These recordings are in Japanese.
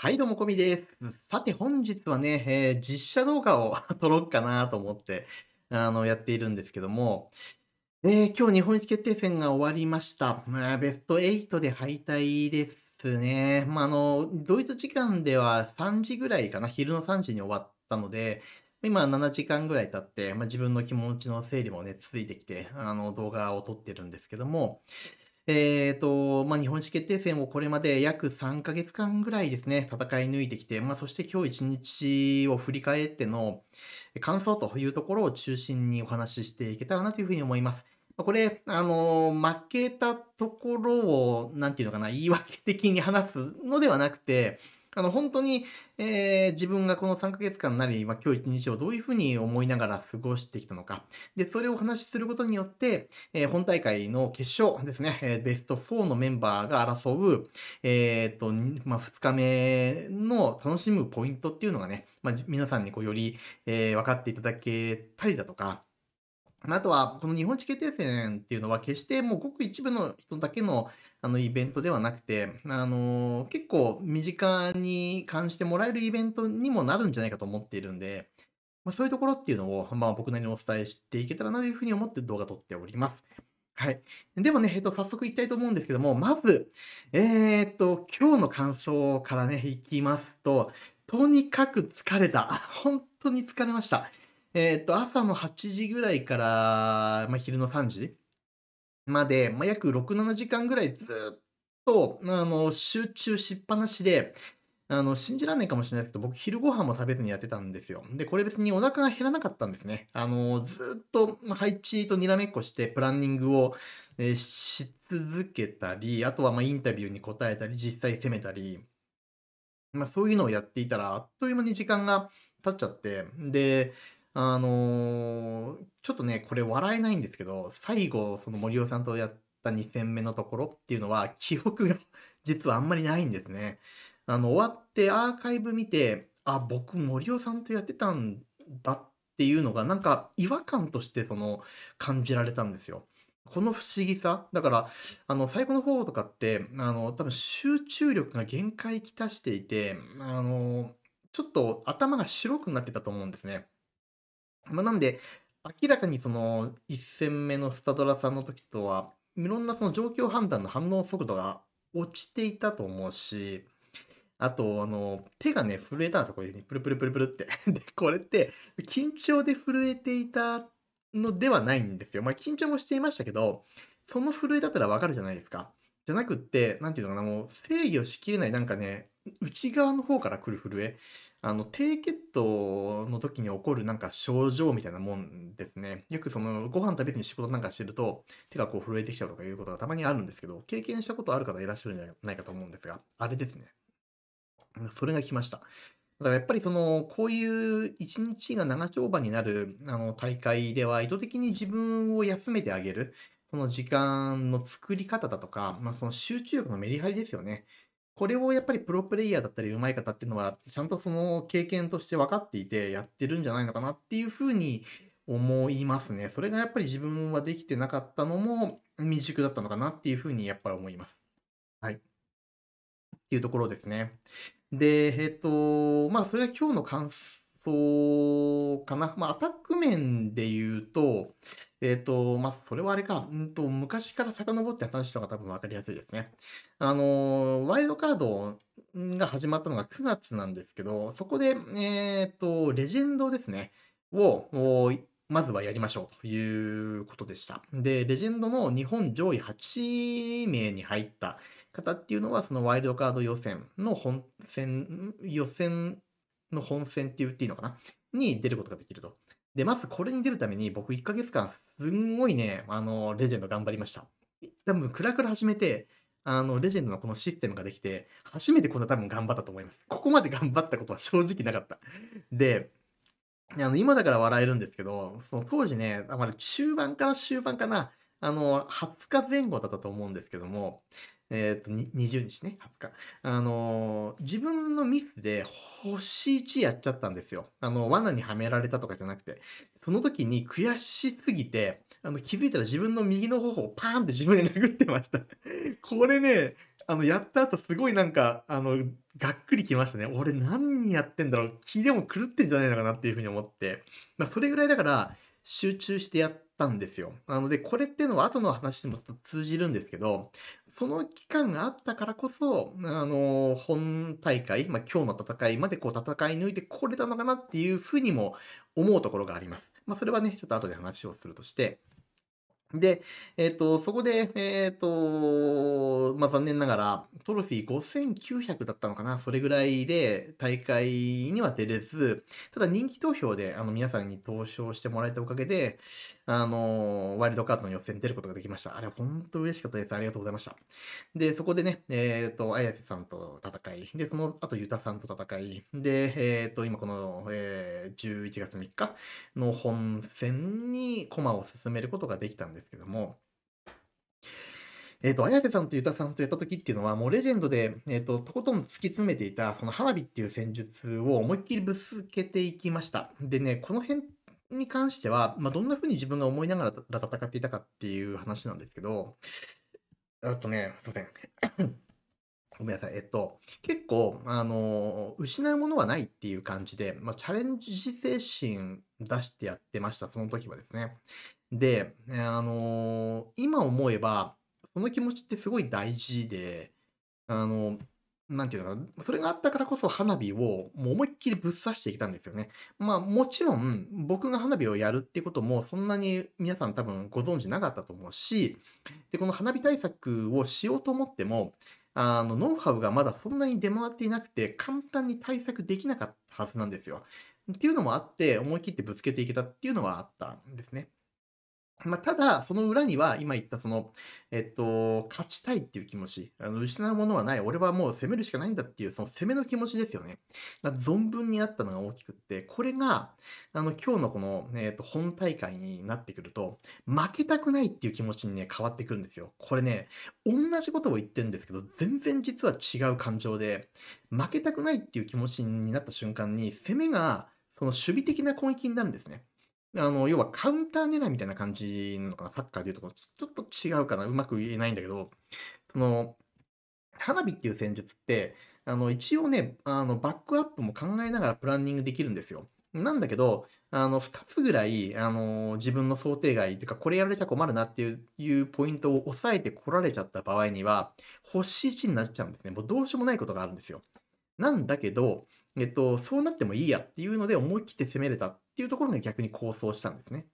はい、どうもこみです。さて、本日はね、えー、実写動画を 撮ろうかなと思って、あの、やっているんですけども、えー、今日日本一決定戦が終わりました。まあ、ベスト8で敗退ですね。まあ、あの、ドイツ時間では3時ぐらいかな、昼の3時に終わったので、今7時間ぐらい経って、まあ、自分の気持ちの整理もね、ついてきて、あの、動画を撮ってるんですけども、えっ、ー、と、まあ、日本一決定戦をこれまで約3ヶ月間ぐらいですね、戦い抜いてきて、まあ、そして今日1日を振り返っての感想というところを中心にお話ししていけたらなというふうに思います。これ、あの、負けたところを、なんていうのかな、言い訳的に話すのではなくて、あの、本当に、えー、自分がこの3ヶ月間なり、まあ、今日一日をどういうふうに思いながら過ごしてきたのか。で、それをお話しすることによって、えー、本大会の決勝ですね、えー、ベスト4のメンバーが争う、えっと、まあ、2日目の楽しむポイントっていうのがね、まあ、皆さんにこう、より、え分かっていただけたりだとか、あとは、この日本地決定戦っていうのは、決してもうごく一部の人だけのあのイベントではなくて、あの結構身近に感じてもらえるイベントにもなるんじゃないかと思っているんで、まあ、そういうところっていうのを、まあ、僕なりにお伝えしていけたらなというふうに思って動画撮っております。はい。でもね、えっと、早速いきたいと思うんですけども、まず、えー、っと、今日の感想からね、いきますと、とにかく疲れた。本当に疲れました。えー、っと、朝の8時ぐらいから、まあ、昼の3時まで、まあ、約6、7時間ぐらいずっと、あの、集中しっぱなしで、あの、信じらんないかもしれないですけど、僕昼ご飯も食べずにやってたんですよ。で、これ別にお腹が減らなかったんですね。あの、ずっと配置とにらめっこしてプランニングを、えー、し続けたり、あとはまあインタビューに答えたり、実際攻めたり、まあそういうのをやっていたら、あっという間に時間が経っちゃって、で、あのー、ちょっとね、これ笑えないんですけど、最後、その森尾さんとやった2戦目のところっていうのは、記憶が実はあんまりないんですね。あの、終わってアーカイブ見て、あ、僕森尾さんとやってたんだっていうのが、なんか違和感としてその、感じられたんですよ。この不思議さ。だから、あの、最後の方とかって、あの、多分集中力が限界きたしていて、あの、ちょっと頭が白くなってたと思うんですね。まあ、なんで、明らかにその1戦目のスタドラさんの時とは、いろんなその状況判断の反応速度が落ちていたと思うし、あと、あの、手がね、震えたんですよ、こういうふうに、プルプルプルプルって で、これって、緊張で震えていたのではないんですよ。まあ、緊張もしていましたけど、その震えだったらわかるじゃないですか。じゃなくって、なんていうのかな、もう制御しきれない、なんかね、内側の方から来る震え。あの、低血糖の時に起こるなんか症状みたいなもんですね。よくその、ご飯食べずに仕事なんかしてると、手がこう震えてきちゃうとかいうことがたまにあるんですけど、経験したことある方いらっしゃるんじゃないかと思うんですが、あれですね。それが来ました。だからやっぱりその、こういう一日が長丁場になるあの大会では、意図的に自分を休めてあげる、この時間の作り方だとか、まあ、その集中力のメリハリですよね。これをやっぱりプロプレイヤーだったり上手い方っていうのは、ちゃんとその経験として分かっていてやってるんじゃないのかなっていうふうに思いますね。それがやっぱり自分はできてなかったのも未熟だったのかなっていうふうにやっぱり思います。はい。っていうところですね。で、えっ、と、まあそれは今日の感想かな。まあアタック面で言うと、えっ、ー、と、まあ、それはあれか、うんと、昔から遡って話した方が多分分かりやすいですね。あの、ワイルドカードが始まったのが9月なんですけど、そこで、えっ、ー、と、レジェンドですね、を、まずはやりましょうということでした。で、レジェンドの日本上位8名に入った方っていうのは、そのワイルドカード予選の本戦、予選の本戦って言っていいのかなに出ることができると。で、まずこれに出るために僕1ヶ月間すんごいね、あの、レジェンド頑張りました。多分、クラクラ始めて、あの、レジェンドのこのシステムができて、初めてこれは多分頑張ったと思います。ここまで頑張ったことは正直なかった。で、あの、今だから笑えるんですけど、その当時ね、あまり中盤から終盤かな、あの、20日前後だったと思うんですけども、えっ、ー、と、20日ね、20日。あのー、自分のミスで星1やっちゃったんですよ。あの、罠にはめられたとかじゃなくて。その時に悔しすぎて、あの、気づいたら自分の右の頬をパーンって自分で殴ってました。これね、あの、やった後すごいなんか、あの、がっくりきましたね。俺何やってんだろう。気でも狂ってんじゃないのかなっていうふうに思って。まあ、それぐらいだから、集中してやって、たんですよ。なので、これっていうのは後の話にもちょっと通じるんですけど、その期間があったからこそ、あの、本大会、まあ、今日の戦いまでこう戦い抜いてこれたのかなっていうふうにも思うところがあります。まあ、それはね、ちょっと後で話をするとして、で、えっ、ー、と、そこで、えっ、ー、と、まあ、残念ながら、トロフィー5900だったのかなそれぐらいで大会には出れず、ただ人気投票で、あの、皆さんに投票してもらえたおかげで、あの、ワイルドカードの予選に出ることができました。あれ、本当と嬉しかったです。ありがとうございました。で、そこでね、えっ、ー、と、綾瀬さんと戦い、で、その後、ゆたさんと戦い、で、えっ、と、今この、えー、11月3日の本戦に駒を進めることができたんです。ですけども、えっ、ー、と、綾瀬さんとユタさんとやった時っていうのは、もうレジェンドで、えっ、ー、と、とことん突き詰めていた、その花火っていう戦術を思いっきりぶつけていきました。でね、この辺に関しては、まあ、どんな風に自分が思いながら戦っていたかっていう話なんですけど、あとね、すいません。ごめんなさい。えっと、結構、あの、失うものはないっていう感じで、まあ、チャレンジ精神出してやってました、その時はですね。で、あのー、今思えば、その気持ちってすごい大事で、あの、なんていうのかな、それがあったからこそ花火をもう思いっきりぶっ刺してきたんですよね。まあもちろん僕が花火をやるってこともそんなに皆さん多分ご存知なかったと思うし、で、この花火対策をしようと思っても、あの、ノウハウがまだそんなに出回っていなくて簡単に対策できなかったはずなんですよ。っていうのもあって思い切ってぶつけていけたっていうのはあったんですね。まあ、ただ、その裏には、今言ったその、えっと、勝ちたいっていう気持ち、あの失うものはない、俺はもう攻めるしかないんだっていう、その攻めの気持ちですよね。が存分にあったのが大きくって、これが、あの、今日のこの、えっと、本大会になってくると、負けたくないっていう気持ちにね、変わってくるんですよ。これね、同じことを言ってるんですけど、全然実は違う感情で、負けたくないっていう気持ちになった瞬間に、攻めが、その守備的な攻撃になるんですね。あの、要はカウンター狙いみたいな感じなのかな、サッカーでいうとこちょっと違うかな、うまく言えないんだけど、その、花火っていう戦術って、あの、一応ね、あの、バックアップも考えながらプランニングできるんですよ。なんだけど、あの、2つぐらい、あの、自分の想定外というか、これやられちゃ困るなっていういうポイントを抑えてこられちゃった場合には、星1になっちゃうんですね。もうどうしようもないことがあるんですよ。なんだけど、えっと、そうなってもいいやっていうので思い切って攻めれたっていうところが逆に構想したんですね。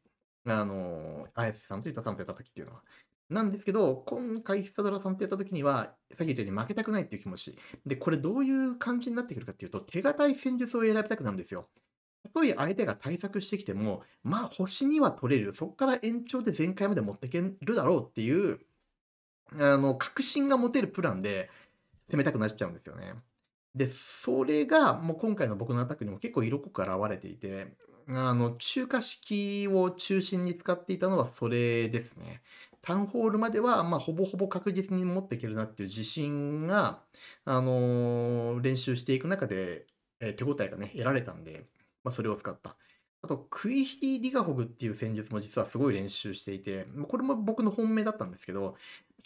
あの、綾瀬さんとユタさんとやった時っていうのは。なんですけど、今回、久ドラさんとやった時には、さっき言ったように負けたくないっていう気持ち。で、これどういう感じになってくるかっていうと、手堅い戦術を選びたくなるんですよ。たとえ相手が対策してきても、まあ、星には取れる。そこから延長で全開まで持っていけるだろうっていう、あの、確信が持てるプランで攻めたくなっちゃうんですよね。で、それがもう今回の僕のアタックにも結構色濃く現れていて、あの、中華式を中心に使っていたのはそれですね。タウンホールまでは、まあ、ほぼほぼ確実に持っていけるなっていう自信が、あのー、練習していく中で、えー、手応えがね、得られたんで、まあ、それを使った。あと、クイヒリ・ディガホグっていう戦術も実はすごい練習していて、これも僕の本命だったんですけど、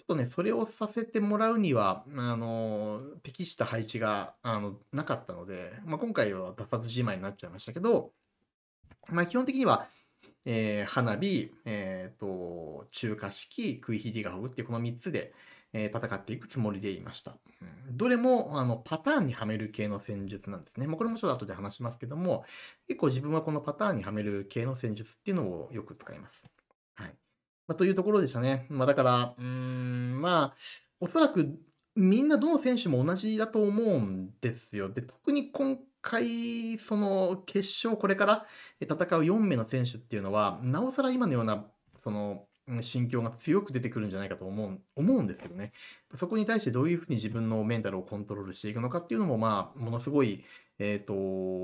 とね、それをさせてもらうには、あの、適した配置が、あの、なかったので、まあ、今回は脱発じまいになっちゃいましたけど、まあ、基本的には、えー、花火、えっ、ー、と、中華式、食いひりがフグっていうこの3つで、えー、戦っていくつもりでいました。うん、どれもあのパターンにはめる系の戦術なんですね。まあ、これもちょっと後で話しますけども、結構自分はこのパターンにはめる系の戦術っていうのをよく使います。はい。まあ、というところでしたね。まあ、だから、うーん、まあ、おそらくみんなどの選手も同じだと思うんですよ。で、特に今回、その決勝、これから戦う4名の選手っていうのは、なおさら今のような、その、心境が強く出てくるんじゃないかと思う思うんですけどね。そこに対してどういうふうに自分のメンタルをコントロールしていくのかっていうのも、まあ、ものすごい、えっ、ー、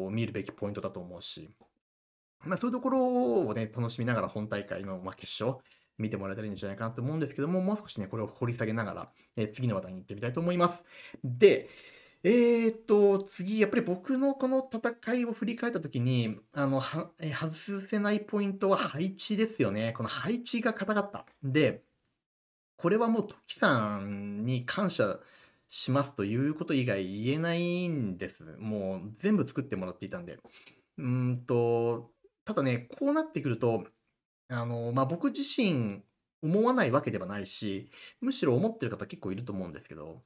と、見るべきポイントだと思うし、まあ、そういうところをね、楽しみながら本大会の、まあ、決勝、見てもらえたらいいんじゃないかなと思うんですけども、もう少しね、これを掘り下げながら、えー、次の話題に行ってみたいと思います。で、えー、っと、次、やっぱり僕のこの戦いを振り返ったときに、あの、は、え外せないポイントは配置ですよね。この配置が硬かった。で、これはもうトキさんに感謝しますということ以外言えないんです。もう全部作ってもらっていたんで。うんと、ただね、こうなってくると、あの、まあ、僕自身思わないわけではないし、むしろ思ってる方結構いると思うんですけど、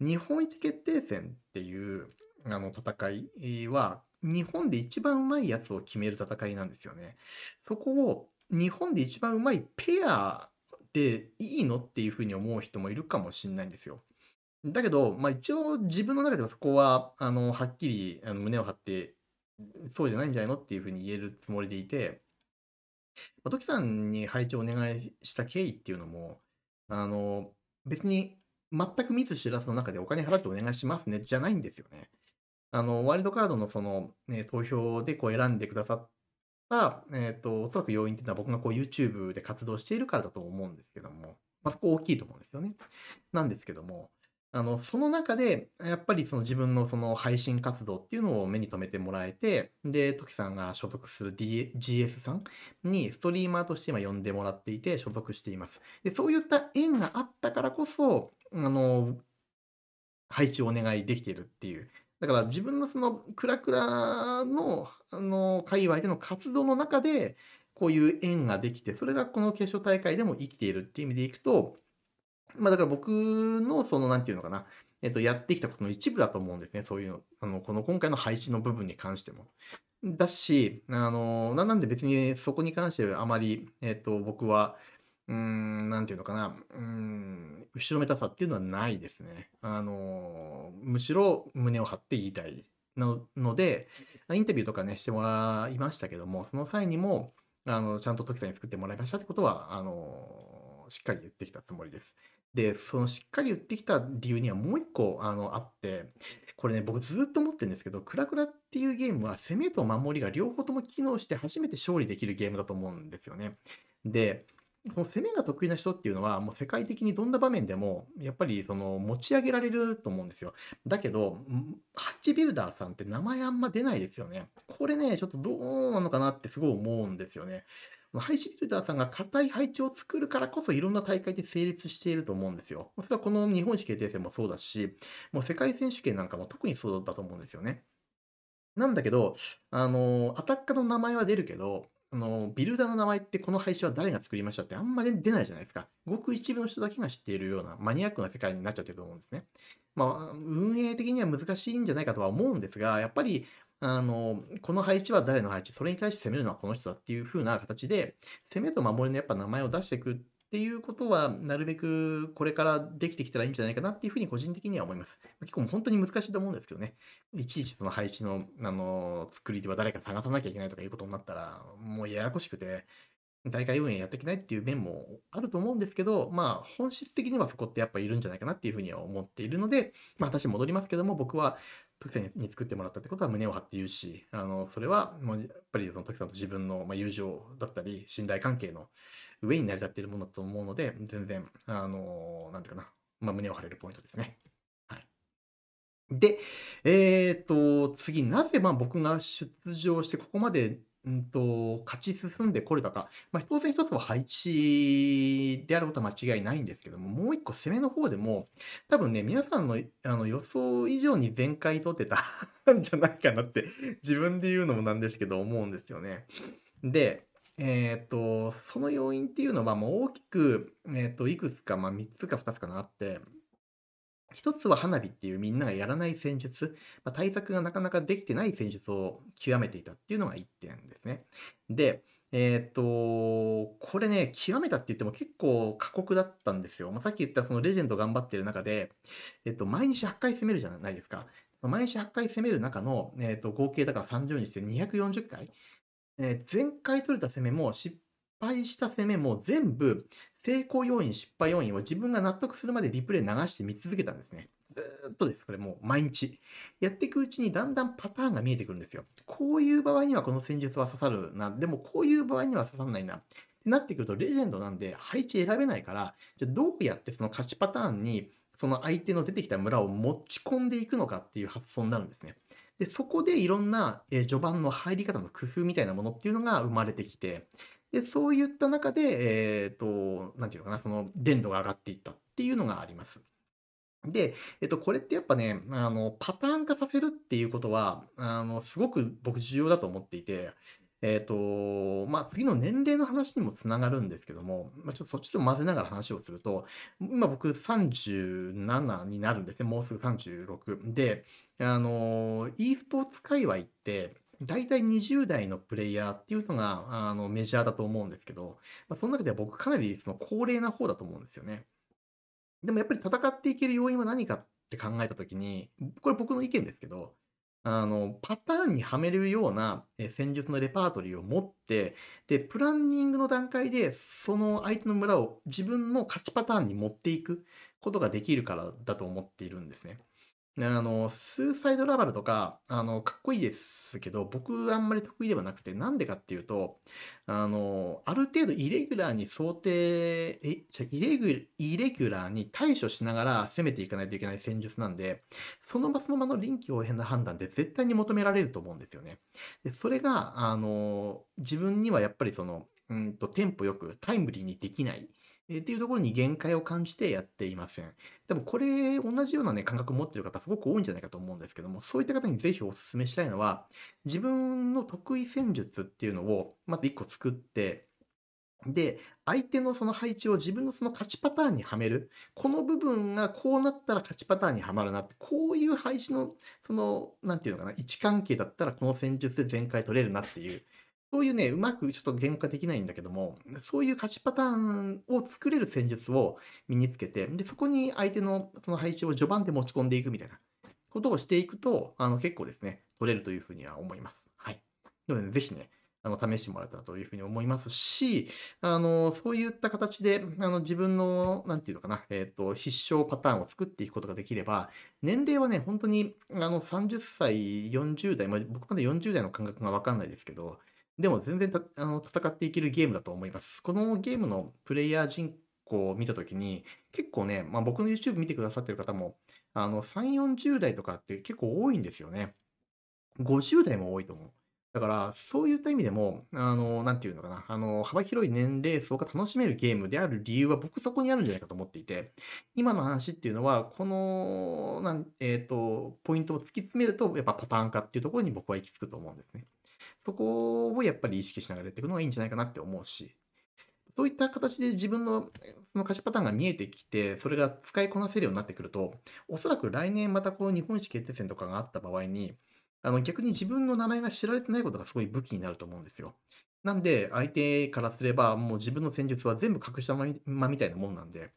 日本一決定戦っていうあの戦いは、日本で一番うまいやつを決める戦いなんですよね。そこを日本で一番うまいペアでいいのっていうふうに思う人もいるかもしれないんですよ。だけど、まあ、一応自分の中ではそこは、あの、はっきりあの胸を張って、そうじゃないんじゃないのっていうふうに言えるつもりでいて、まあ、時さんに配置をお願いした経緯っていうのも、あの、別に全く見ず知らずの中でお金払ってお願いしますね、じゃないんですよね。あの、ワイルドカードのその、ね、投票でこう選んでくださった、えっ、ー、と、おそらく要因っていうのは僕がこう YouTube で活動しているからだと思うんですけども、まあ、そこ大きいと思うんですよね。なんですけども、あの、その中で、やっぱりその自分のその配信活動っていうのを目に留めてもらえて、で、トキさんが所属する、D、GS さんにストリーマーとして今呼んでもらっていて、所属しています。で、そういった縁があったからこそ、あの、配置をお願いできているっていう。だから自分のそのクラクラの、あの、界隈での活動の中で、こういう縁ができて、それがこの決勝大会でも生きているっていう意味でいくと、まあだから僕のその何て言うのかな、えっと、やってきたことの一部だと思うんですね。そういうの。あの、この今回の配置の部分に関しても。だし、あの、なんで別にそこに関してはあまり、えっと、僕は、うーん、なんていうのかな、うん、後ろめたさっていうのはないですね。あの、むしろ胸を張って言いたいのので、インタビューとかね、してもらいましたけども、その際にも、あの、ちゃんと時さんに作ってもらいましたってことは、あの、しっかり言ってきたつもりです。で、そのしっかり言ってきた理由にはもう一個あのあって、これね、僕ずっと思ってるんですけど、クラクラっていうゲームは攻めと守りが両方とも機能して初めて勝利できるゲームだと思うんですよね。で、その攻めが得意な人っていうのは、もう世界的にどんな場面でも、やっぱりその持ち上げられると思うんですよ。だけど、ハッチビルダーさんって名前あんま出ないですよね。これね、ちょっとどうなのかなってすごい思うんですよね。配置ビルダーさんが硬い配置を作るからこそいろんな大会で成立していると思うんですよ。それはこの日本一決定戦もそうだし、もう世界選手権なんかも特にそうだと思うんですよね。なんだけど、あの、アタッカーの名前は出るけど、あの、ビルダーの名前ってこの配置は誰が作りましたってあんまり出ないじゃないですか。ごく一部の人だけが知っているようなマニアックな世界になっちゃってると思うんですね。まあ、運営的には難しいんじゃないかとは思うんですが、やっぱりあの、この配置は誰の配置、それに対して攻めるのはこの人だっていう風な形で、攻めと守りのやっぱ名前を出していくっていうことは、なるべくこれからできてきたらいいんじゃないかなっていうふうに個人的には思います。結構本当に難しいと思うんですけどね。いちいちその配置の、あの、作り手は誰か探さなきゃいけないとかいうことになったら、もうややこしくて、大会運営やっていけないっていう面もあると思うんですけど、まあ本質的にはそこってやっぱいるんじゃないかなっていうふうには思っているので、まあ私戻りますけども、僕は徳さんに作ってもらったってことは胸を張って言うし、あの、それは、もうやっぱりその徳さんと自分の、ま友情だったり、信頼関係の上に成り立っているものだと思うので、全然、あの、なんていうかな、まあ、胸を張れるポイントですね。はい。で、えっ、ー、と、次、なぜま僕が出場してここまでうんと、勝ち進んでこれたか。まあ、当然一つは配置であることは間違いないんですけども、もう一個攻めの方でも、多分ね、皆さんのあの予想以上に全開取ってたん じゃないかなって、自分で言うのもなんですけど、思うんですよね。で、えっ、ー、と、その要因っていうのは、もう大きく、えっ、ー、と、いくつか、まあ、3つか2つかなって、一つは花火っていうみんながやらない戦術、まあ、対策がなかなかできてない戦術を極めていたっていうのが1点ですね。で、えっ、と、これね、極めたって言っても結構過酷だったんですよ。まあ、さっき言ったそのレジェンド頑張ってる中で、えっ、と、毎日8回攻めるじゃないですか。毎日8回攻める中の、えっ、と、合計だから30日で240回。え前回取れた攻めも失敗した攻めも全部成功要因、失敗要因を自分が納得するまでリプレイ流して見続けたんですね。ずっとです。これもう毎日。やっていくうちにだんだんパターンが見えてくるんですよ。こういう場合にはこの戦術は刺さるな。でもこういう場合には刺さらないな。ってなってくるとレジェンドなんで配置選べないから、じゃどうやってその勝ちパターンにその相手の出てきた村を持ち込んでいくのかっていう発想になるんですね。で、そこでいろんな、え序盤の入り方の工夫みたいなものっていうのが生まれてきて、で、そういった中で、えっ、ー、と、なんていうのかな、その、連度が上がっていったっていうのがあります。で、えっと、これってやっぱね、あの、パターン化させるっていうことは、あの、すごく僕重要だと思っていて、えっと、まあ、次の年齢の話にもつながるんですけども、まあ、ちょっとそっちと混ぜながら話をすると、今僕37になるんですね、もうすぐ36。で、あの、e スポーツ界隈って、大体20代のプレイヤーっていうのがあのメジャーだと思うんですけど、まあ、その中では僕かなりその高齢な方だと思うんですよね。でもやっぱり戦っていける要因は何かって考えた時に、これ僕の意見ですけど、あの、パターンにはめるような戦術のレパートリーを持って、で、プランニングの段階で、その相手の村を自分の勝ちパターンに持っていくことができるからだと思っているんですね。あの、スーサイドラバルとか、あの、かっこいいですけど、僕あんまり得意ではなくて、なんでかっていうと、あの、ある程度イレギュラーに想定、え、じゃイレギュ、イレギュラーに対処しながら攻めていかないといけない戦術なんで、その場その場の臨機応変な判断で絶対に求められると思うんですよね。で、それが、あの、自分にはやっぱりその、うんと、テンポよくタイムリーにできない。えっていうところに限界を感じてやっていません。でもこれ、同じようなね、感覚を持ってる方すごく多いんじゃないかと思うんですけども、そういった方にぜひお勧めしたいのは、自分の得意戦術っていうのを、まず1個作って、で、相手のその配置を自分のその勝ちパターンにはめる。この部分がこうなったら勝ちパターンにはまるなって、こういう配置の、その、なんていうのかな、位置関係だったらこの戦術で全開取れるなっていう、そういうね、うまくちょっと言語化できないんだけども、そういう勝ちパターンを作れる戦術を身につけて、で、そこに相手のその配置を序盤で持ち込んでいくみたいなことをしていくと、あの、結構ですね、取れるというふうには思います。はい。なので、ね、ぜひね、あの、試してもらえたらというふうに思いますし、あの、そういった形で、あの、自分の、なんていうのかな、えっ、ー、と、必勝パターンを作っていくことができれば、年齢はね、本当に、あの、30歳、40代、まあ、僕まで40代の感覚がわかんないですけど、でも全然あの戦っていけるゲームだと思います。このゲームのプレイヤー人口を見たときに、結構ね、まあ、僕の YouTube 見てくださってる方も、あの、3、40代とかって結構多いんですよね。50代も多いと思う。だから、そういった意味でも、あの、なんていうのかな、あの、幅広い年齢層が楽しめるゲームである理由は僕そこにあるんじゃないかと思っていて、今の話っていうのは、この、なん、えっ、ー、と、ポイントを突き詰めると、やっぱパターン化っていうところに僕は行き着くと思うんですね。そこをやっぱり意識しながらやっていくのがいいんじゃないかなって思うし、そういった形で自分のその価値パターンが見えてきて、それが使いこなせるようになってくると、おそらく来年またこの日本一決定戦とかがあった場合に、あの逆に自分の名前が知られてないことがすごい武器になると思うんですよ。なんで、相手からすれば、もう自分の戦術は全部隠したままみたいなもんなんで、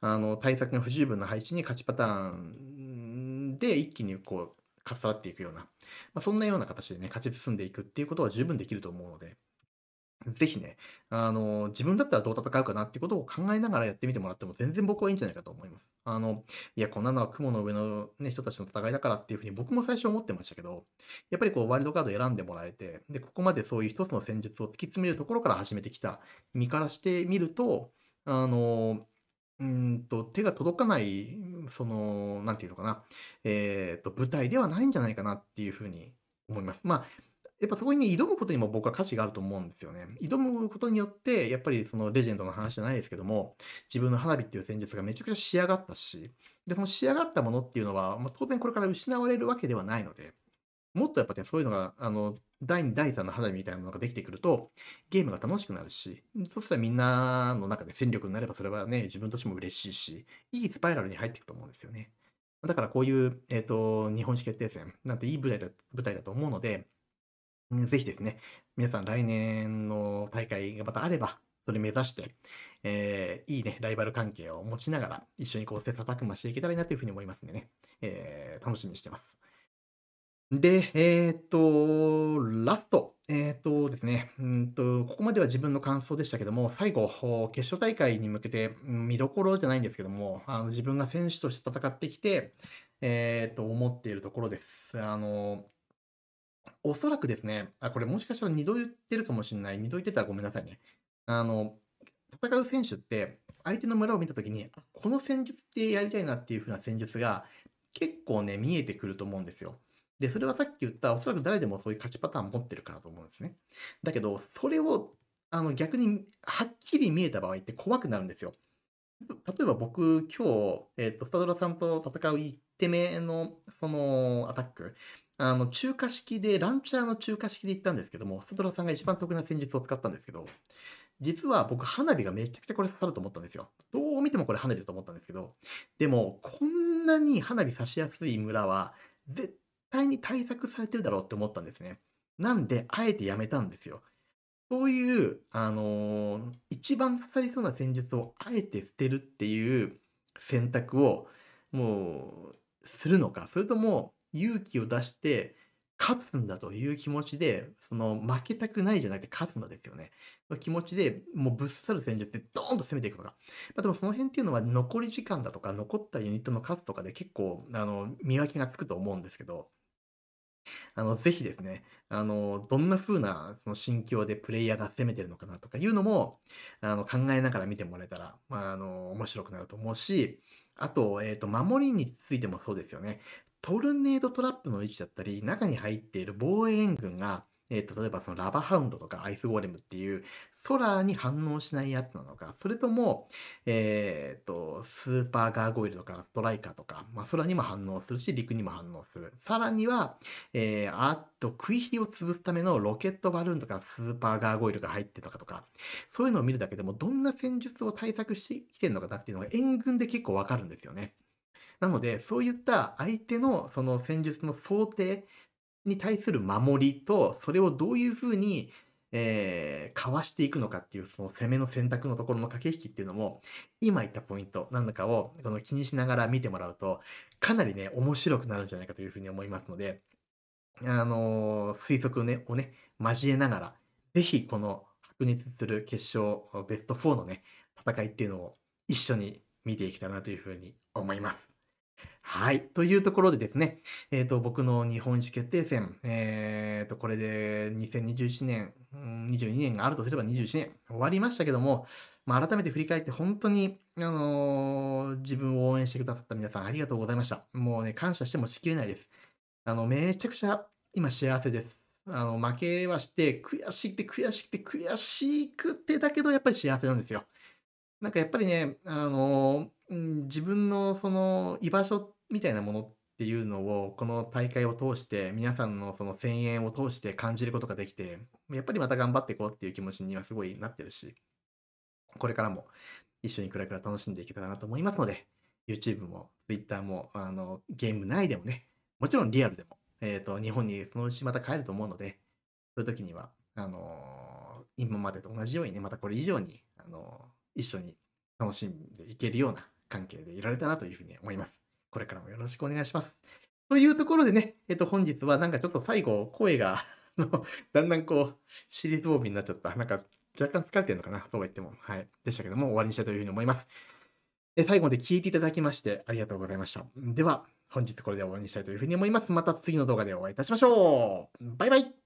あの、対策の不十分な配置に勝ちパターンで一気にこう、かっさらっていくような、まあ、そんなような形でね、勝ち進んでいくっていうことは十分できると思うので、ぜひね、あの、自分だったらどう戦うかなってことを考えながらやってみてもらっても全然僕はいいんじゃないかと思います。あの、いや、こんなのは雲の上の、ね、人たちの戦いだからっていうふうに僕も最初思ってましたけど、やっぱりこう、ワイルドカード選んでもらえて、で、ここまでそういう一つの戦術を突き詰めるところから始めてきた身からしてみると、あの、うんと、手が届かない、その、なんていうのかな、えっと、舞台ではないんじゃないかなっていうふうに思います。まあ、やっぱそこに挑むことにも僕は価値があると思うんですよね。挑むことによって、やっぱりそのレジェンドの話じゃないですけども、自分の花火っていう戦術がめちゃくちゃ仕上がったし、で、その仕上がったものっていうのは、まあ、当然これから失われるわけではないので、もっとやっぱね、そういうのが、あの、第2、第3の花火みたいなのができてくると、ゲームが楽しくなるし、そしたらみんなの中で戦力になれば、それはね、自分としても嬉しいし、いいスパイラルに入っていくと思うんですよね。だからこういう、えっ、ー、と、日本史決定戦なんていい舞台だ舞台だと思うので、ぜひですね、皆さん来年の大会がまたあれば、それ目指して、えー、いいね、ライバル関係を持ちながら、一緒にこう、切磋琢磨していけたらいいなというふうに思いますんでね、えー、楽しみにしてます。で、えっ、ー、と、ラスト。えっ、ー、とですね、うんと、ここまでは自分の感想でしたけども、最後、決勝大会に向けて、見どころじゃないんですけども、あの自分が選手として戦ってきて、えっ、ー、と、思っているところです。あの、おそらくですね、あ、これもしかしたら2度言ってるかもしれない。2度言ってたらごめんなさいね。あの、戦う選手って、相手の村を見たときに、この戦術ってやりたいなっていう風な戦術が、結構ね、見えてくると思うんですよ。で、それはさっき言った、おそらく誰でもそういう価値パターン持ってるからと思うんですね。だけど、それを、あの、逆に、はっきり見えた場合って怖くなるんですよ。例えば僕、今日、えっ、ー、と、スタドラさんと戦う1手目の、その、アタック。あの、中華式で、ランチャーの中華式で行ったんですけども、スタドラさんが一番得な戦術を使ったんですけど、実は僕、花火がめちゃくちゃこれ刺さると思ったんですよ。どう見てもこれ花火だと思ったんですけど、でも、こんなに花火刺しやすい村は、絶対に対策されてるだろうって思ったんですね。なんで、あえてやめたんですよ。そういう、あのー、一番刺さりそうな戦術をあえて捨てるっていう選択を、もう、するのか、それとも、勇気を出して、勝つんだという気持ちで、その、負けたくないじゃなくて勝つんだですよね。の気持ちで、もうぶっ刺さる戦術でドーンと攻めていくのか。まあ、でもその辺っていうのは、残り時間だとか、残ったユニットの数とかで結構、あの、見分けがつくと思うんですけど、あの、ぜひですね、あの、どんな風な、その心境でプレイヤーが攻めてるのかなとかいうのも、あの、考えながら見てもらえたら、まあ、あの、面白くなると思うし、あと、えっ、ー、と、守りについてもそうですよね。トルネードトラップの位置だったり、中に入っている防衛援軍が、えっ、ー、と、例えばそのラバハウンドとかアイスウォーレムっていう、空に反応しないやつなのか、それとも、えっ、ー、と、スーパーガーゴイルとかストライカーとか、まあ、空にも反応するし、陸にも反応する。さらには、えー、あっと、食い火を潰すためのロケットバルーンとかスーパーガーゴイルが入ってたかとか、そういうのを見るだけでも、どんな戦術を対策してきてるのかなっていうのが援軍で結構わかるんですよね。なので、そういった相手のその戦術の想定に対する守りと、それをどういうふうにえー、かわしていくのかっていう、その攻めの選択のところの駆け引きっていうのも、今言ったポイントなんだかをこの気にしながら見てもらうと、かなりね、面白くなるんじゃないかというふうに思いますので、あのー、推測、ね、をね、交えながら、ぜひこの白熱する決勝、ベスト4のね、戦いっていうのを一緒に見ていきたいなというふうに思います。はい。というところでですね、えっ、ー、と、僕の日本一決定戦、えっ、ー、と、これで2021年、22年があるとすれば21年終わりましたけども、まあ、改めて振り返って本当に、あのー、自分を応援してくださった皆さんありがとうございました。もうね、感謝してもしきれないです。あの、めちゃくちゃ今幸せです。あの、負けはして、悔しくて悔しくて悔しくてだけど、やっぱり幸せなんですよ。なんかやっぱりね、あのー、自分のその居場所みたいなものっていうのを、この大会を通して、皆さんのその声援を通して感じることができて、やっぱりまた頑張っていこうっていう気持ちにはすごいなってるし、これからも一緒にくらくら楽しんでいけたらなと思いますので、YouTube も Twitter も、あの、ゲーム内でもね、もちろんリアルでも、えっ、ー、と、日本にそのうちまた帰ると思うので、そういう時には、あのー、今までと同じようにね、またこれ以上に、あのー、一緒に楽しんでいけるような関係でいられたなというふうに思います。これからもよろしくお願いします。というところでね、えっと、本日はなんかちょっと最後、声が だんだんこう、シリーズボービーになっちゃった。なんか、若干疲れてるのかなとは言っても。はい。でしたけども、終わりにしたいというふうに思います。え最後まで聞いていただきまして、ありがとうございました。では、本日これで終わりにしたいというふうに思います。また次の動画でお会いいたしましょう。バイバイ。